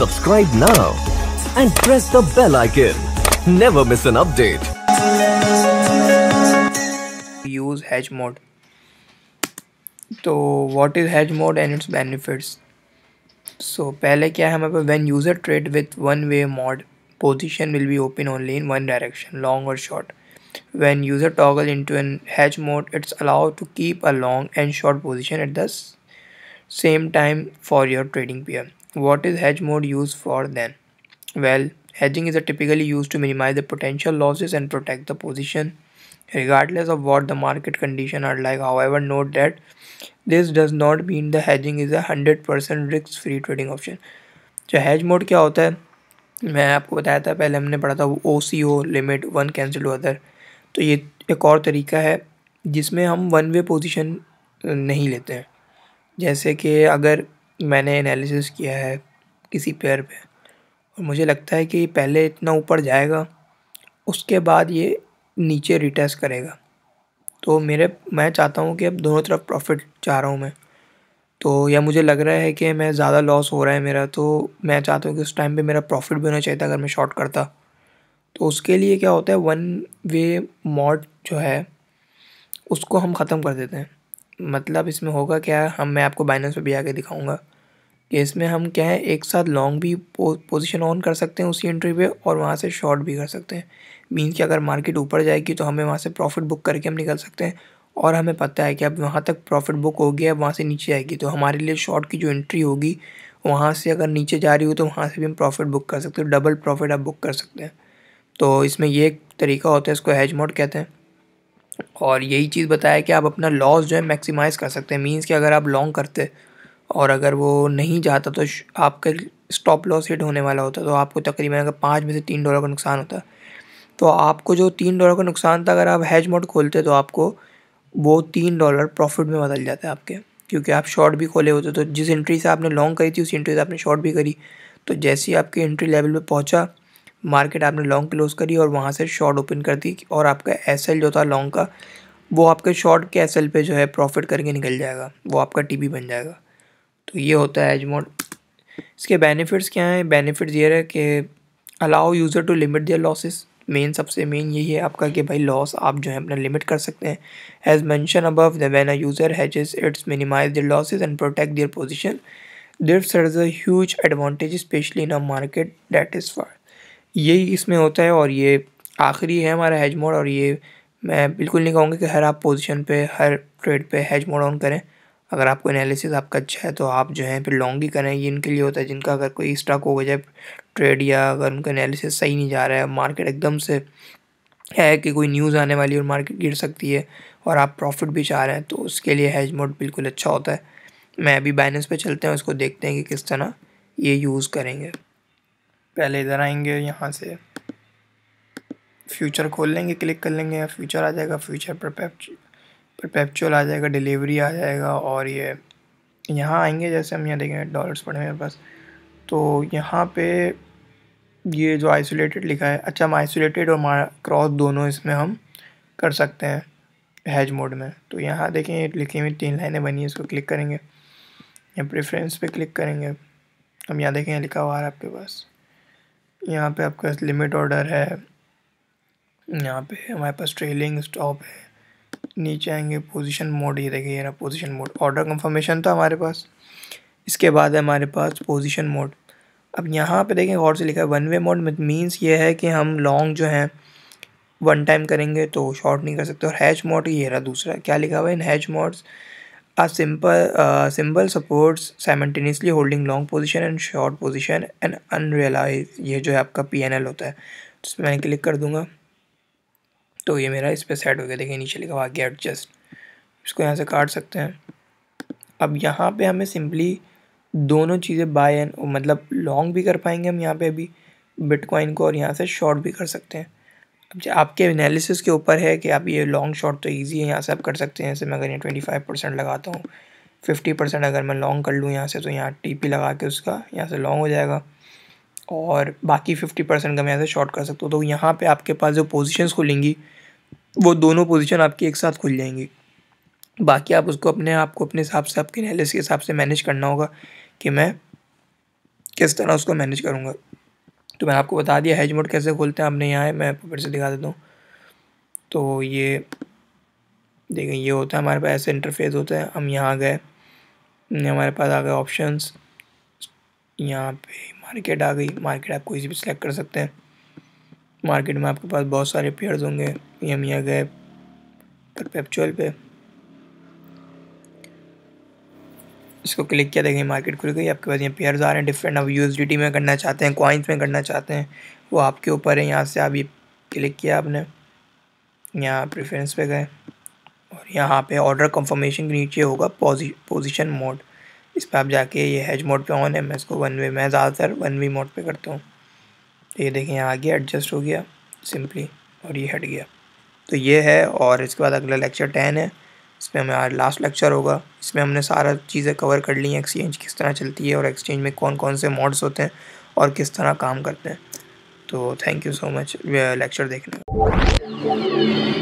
Subscribe now and press the bell icon. Never miss an update. Use hedge mode. So what is hedge mode and its benefits? So pehle kya hai mein, when user trade with one way mode, position will be open only in one direction, long or short. When user toggle into an hedge mode, it's allowed to keep a long and short position at the same time for your trading pair. What is hedge mode used for then? Well, hedging is typically used to minimize the potential losses and protect the position regardless of what the market condition are like. However, note that this does not mean the hedging is a 100% risk free trading option. So, hedge mode kya hota hai? मैं आपको बताया था पहले हमने पढ़ा था O C O limit one cancel other तो ये एक और तरीका है जिसमें हम वन वे पोजीशन नहीं लेते हैं जैसे कि अगर मैंने एनालिसिस किया है किसी पेयर पे और मुझे लगता है कि पहले इतना ऊपर जाएगा उसके बाद ये नीचे रिटेस्ट करेगा तो मेरे मैं चाहता हूँ कि अब दोनों तरफ प्रॉफिट चाह रहा हूँ मैं तो या मुझे लग रहा है कि मैं ज़्यादा लॉस हो रहा है मेरा तो मैं चाहता हूँ कि उस टाइम पे मेरा प्रॉफिट भी होना चाहिए था अगर मैं शॉर्ट करता तो उसके लिए क्या होता है वन वे मॉड जो है उसको हम ख़त्म कर देते हैं मतलब इसमें होगा क्या हम मैं आपको बाइनेंस पे भी आके दिखाऊंगा कि इसमें हम क्या है एक साथ लॉन्ग भी पोजीशन ऑन कर सकते हैं उसी एंट्री पे और वहाँ से शॉर्ट भी कर सकते हैं मीन कि अगर मार्केट ऊपर जाएगी तो हमें वहाँ से प्रॉफिट बुक करके हम निकल सकते हैं और हमें पता है कि अब वहाँ तक प्रॉफिट बुक हो गया अब वहाँ से नीचे आएगी तो हमारे लिए शॉर्ट की जो एंट्री होगी वहाँ से अगर नीचे जा रही हो तो वहाँ से भी हम प्रॉफिट बुक कर सकते हो डबल प्रॉफिट आप बुक कर सकते हैं तो इसमें ये एक तरीका होता है इसको मोड कहते हैं और यही चीज़ बताया कि आप अपना लॉस जो है मैक्सिमाइज़ कर सकते हैं मींस कि अगर आप लॉन्ग करते और अगर वो नहीं जाता तो आपका स्टॉप लॉस हिट होने वाला होता तो आपको तकरीबन अगर पाँच में से तीन डॉलर का नुकसान होता तो आपको जो तीन डॉलर का नुकसान था अगर आप हैज मोड खोलते तो आपको वो तीन डॉलर प्रॉफिट में बदल जाता है आपके क्योंकि आप शॉर्ट भी खोले होते तो जिस एंट्री से आपने लॉन्ग करी थी उस एंट्री से आपने शॉर्ट भी करी तो जैसे ही आपके एंट्री लेवल पर पहुँचा मार्केट आपने लॉन्ग क्लोज करी और वहाँ से शॉर्ट ओपन कर दी और आपका एस जो था लॉन्ग का वो आपके शॉर्ट के एस पे जो है प्रॉफिट करके निकल जाएगा वो आपका टी बन जाएगा तो ये होता है एज मोड इसके बेनिफिट्स क्या हैं बेनिफिट्स ये है कि allow user to limit their losses main सबसे मेन यही है आपका कि भाई लॉस आप जो है अपना लिमिट कर सकते हैं as mentioned above the when a user hedges its minimize their losses and protect their position their sir is advantage specially in a market that is for यही इसमें होता है और ये आखिरी है हमारा हैज मोड और ये मैं बिल्कुल नहीं कहूँगा कि हर आप पोजिशन पर हर ट्रेड पर हैज मोड ऑन करें अगर आपको एनालिसिस आपका अच्छा है तो आप जो है फिर लॉन्ग ही करें ये इनके लिए होता है जिनका अगर कोई स्टॉक हो जाए ट्रेड या अगर उनका एनालिसिस सही नहीं जा रहा है मार्केट एकदम से है कि कोई न्यूज़ आने वाली और मार्केट गिर सकती है और आप प्रॉफिट भी चाह रहे हैं तो उसके लिए हैज मोड बिल्कुल अच्छा होता है मैं अभी बैलेंस पे चलते हैं उसको देखते हैं कि किस तरह ये यूज़ करेंगे पहले इधर आएंगे यहाँ से फ्यूचर खोल लेंगे क्लिक कर लेंगे फ्यूचर आ जाएगा फ्यूचर परपेपचुअल आ जाएगा डिलीवरी आ जाएगा और ये यहाँ आएंगे जैसे हम यहाँ देखेंगे डॉलर्स पड़े मेरे पास तो यहाँ पे ये जो आइसोलेटेड लिखा है अच्छा हम आइसोलेटेड और क्रॉस दोनों इसमें हम कर सकते हैं हैज मोड में तो यहाँ देखें लिखी हुई तीन लाइनें बनी है इसको क्लिक करेंगे या प्रेफरेंस पे क्लिक करेंगे हम यहाँ देखें लिखा हुआ है आपके पास यहाँ पे आपका लिमिट ऑर्डर है यहाँ पे हमारे पास ट्रेलिंग स्टॉप है नीचे आएंगे पोजीशन मोड ये देखिए ये ना पोजीशन मोड ऑर्डर कंफर्मेशन था हमारे पास इसके बाद है हमारे पास पोजीशन मोड अब यहाँ पे देखें और से लिखा है वन वे मोड मींस ये है कि हम लॉन्ग जो हैं वन टाइम करेंगे तो शॉर्ट नहीं कर सकते और हैच मोड ये रहा दूसरा क्या लिखा हुआ है इन hedge modes A simple uh, symbol supports simultaneously holding long position and short position and unrealized ये जो है आपका पी एन एल होता है इस पर मैं क्लिक कर दूंगा तो ये मेरा इस पर सेट हो गया देखिए नीचे लिखा हुआ गेट जस्ट इसको यहाँ से काट सकते हैं अब यहाँ पे हमें सिंपली दोनों चीज़ें बाय एंड मतलब लॉन्ग भी कर पाएंगे हम यहाँ पे अभी बिटकॉइन को और यहाँ से शॉर्ट भी कर सकते हैं आपके एनालिसिस के ऊपर है कि आप ये लॉन्ग शॉट तो इजी है यहाँ से आप कर सकते हैं जैसे मैं अगर यहाँ ट्वेंटी फाइव परसेंट लगाता हूँ फिफ्टी परसेंट अगर मैं लॉन्ग कर लूँ यहाँ से तो यहाँ टी पी लगा के उसका यहाँ से लॉन्ग हो जाएगा और बाकी फिफ्टी परसेंट का मैं यहाँ से शॉर्ट कर सकता हूँ तो यहाँ पर आपके पास जो पोजिशन खुलेंगी वो दोनों पोजिशन आपकी एक साथ खुल जाएंगी बाकी आप उसको अपने आप को अपने हिसाब से आपके एनालिसिस के हिसाब से मैनेज करना होगा कि मैं किस तरह उसको मैनेज करूँगा तो मैंने आपको बता दिया हैज मोड कैसे खोलते हैं हमने यहाँ है मैं आपको फिर से दिखा देता हूँ तो ये देखें ये होता है हमारे पास ऐसे इंटरफेस होता है हम यहाँ गए हमारे पास आ गए ऑप्शन यहाँ पे मार्केट आ गई मार्केट आप कोई भी सिलेक्ट कर सकते हैं मार्केट में आपके पास बहुत सारे पेयर्स होंगे ये हम यहाँ गए पेपचुअल पे इसको क्लिक किया देखें मार्केट खुल गई आपके पास यहाँ पेयर्स आ रहे हैं डिफरेंट आप यू में करना चाहते हैं कॉइन्स में करना चाहते हैं वो आपके ऊपर है यहाँ से आप ये क्लिक किया आपने यहाँ प्रेफरेंस पे गए और यहाँ पे ऑर्डर कंफर्मेशन के नीचे होगा पोजीशन मोड इस पर आप जाके ये हैज मोड पे ऑन है मैं इसको वन वे मैं ज़्यादातर वन वे मोड पे करता हूँ तो ये देखें यहाँ आ गया एडजस्ट हो गया सिंपली और ये हट गया तो ये है और इसके बाद अगला लेक्चर टेन है इसमें हमारा लास्ट लेक्चर होगा इसमें हमने सारा चीज़ें कवर कर ली हैं एक्सचेंज किस तरह चलती है और एक्सचेंज में कौन कौन से मॉड्स होते हैं और किस तरह काम करते हैं तो thank you so much lecture देखने का